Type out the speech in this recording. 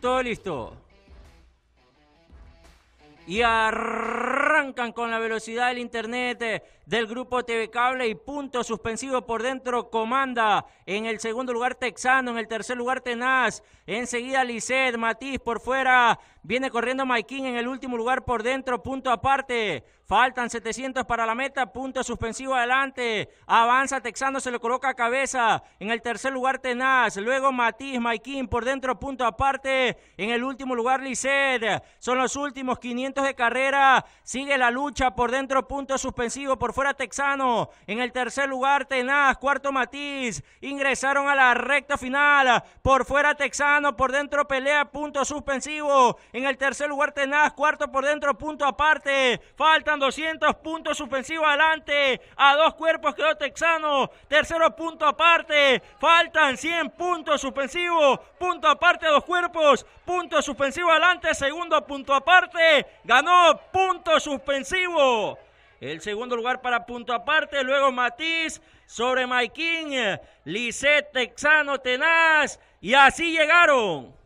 Todo listo. Y arrancan con la velocidad del internet eh, del grupo TV Cable y punto suspensivo por dentro comanda. En el segundo lugar Texano, en el tercer lugar Tenaz. Enseguida Lisset, Matiz por fuera. Viene corriendo Maikin en el último lugar por dentro, punto aparte. Faltan 700 para la meta, punto suspensivo adelante. Avanza Texano, se lo coloca a cabeza. En el tercer lugar Tenaz, luego Matiz, Maikin por dentro, punto aparte. En el último lugar Lisset. Son los últimos 500 de carrera. Sigue la lucha por dentro, punto suspensivo por fuera Texano. En el tercer lugar Tenaz, cuarto Matiz. Ingresaron a la recta final. Por fuera Texano, por dentro pelea, punto suspensivo. En el tercer lugar Tenaz, cuarto por dentro, punto aparte. Faltan 200 puntos suspensivos adelante. A dos cuerpos quedó Texano. Tercero punto aparte. Faltan 100 puntos suspensivos. Punto aparte, dos cuerpos. Punto suspensivo adelante. Segundo punto aparte. Ganó punto suspensivo. El segundo lugar para punto aparte, luego Matiz sobre Maikin. Lisset, Texano Tenaz, y así llegaron.